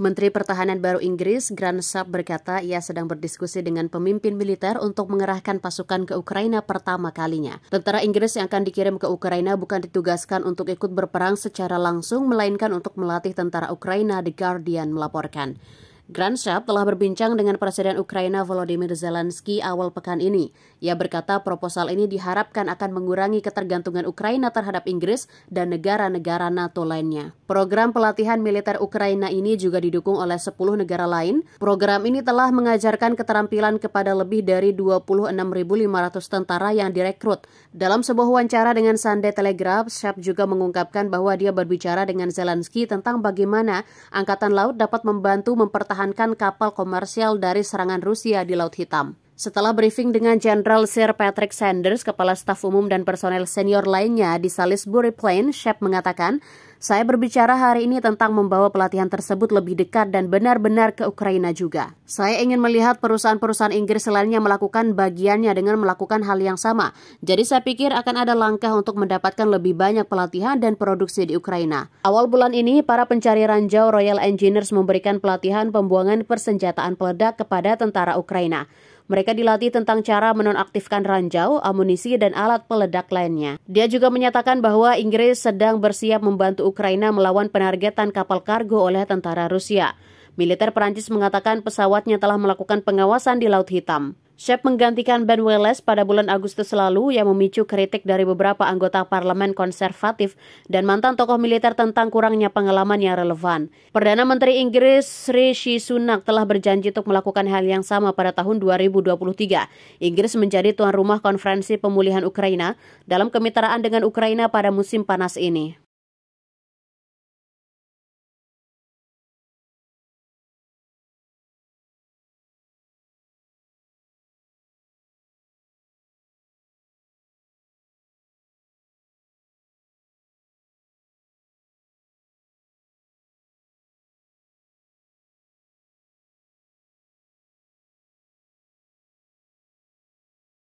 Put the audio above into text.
Menteri Pertahanan baru Inggris, Grant Sharp berkata ia sedang berdiskusi dengan pemimpin militer untuk mengerahkan pasukan ke Ukraina pertama kalinya. Tentara Inggris yang akan dikirim ke Ukraina bukan ditugaskan untuk ikut berperang secara langsung, melainkan untuk melatih tentara Ukraina, The Guardian melaporkan. Grandshap telah berbincang dengan Presiden Ukraina Volodymyr Zelensky awal pekan ini. Ia berkata proposal ini diharapkan akan mengurangi ketergantungan Ukraina terhadap Inggris dan negara-negara NATO lainnya. Program pelatihan militer Ukraina ini juga didukung oleh 10 negara lain. Program ini telah mengajarkan keterampilan kepada lebih dari 26.500 tentara yang direkrut. Dalam sebuah wawancara dengan Sunday Telegraph, Shap juga mengungkapkan bahwa dia berbicara dengan Zelensky tentang bagaimana Angkatan Laut dapat membantu mempertahankan mempertahankan kapal komersial dari serangan Rusia di Laut Hitam. Setelah briefing dengan Jenderal Sir Patrick Sanders, Kepala Staf Umum dan personel senior lainnya di Salisbury Plain, Shep mengatakan, saya berbicara hari ini tentang membawa pelatihan tersebut lebih dekat dan benar-benar ke Ukraina juga. Saya ingin melihat perusahaan-perusahaan Inggris lainnya melakukan bagiannya dengan melakukan hal yang sama. Jadi saya pikir akan ada langkah untuk mendapatkan lebih banyak pelatihan dan produksi di Ukraina. Awal bulan ini, para pencari ranjau Royal Engineers memberikan pelatihan pembuangan persenjataan peledak kepada tentara Ukraina. Mereka dilatih tentang cara menonaktifkan ranjau, amunisi, dan alat peledak lainnya. Dia juga menyatakan bahwa Inggris sedang bersiap membantu Ukraina melawan penargetan kapal kargo oleh tentara Rusia. Militer Perancis mengatakan pesawatnya telah melakukan pengawasan di Laut Hitam. Shep menggantikan Ben Wallace pada bulan Agustus lalu yang memicu kritik dari beberapa anggota parlemen konservatif dan mantan tokoh militer tentang kurangnya pengalaman yang relevan. Perdana Menteri Inggris Rishi Sunak telah berjanji untuk melakukan hal yang sama pada tahun 2023. Inggris menjadi tuan rumah konferensi pemulihan Ukraina dalam kemitraan dengan Ukraina pada musim panas ini.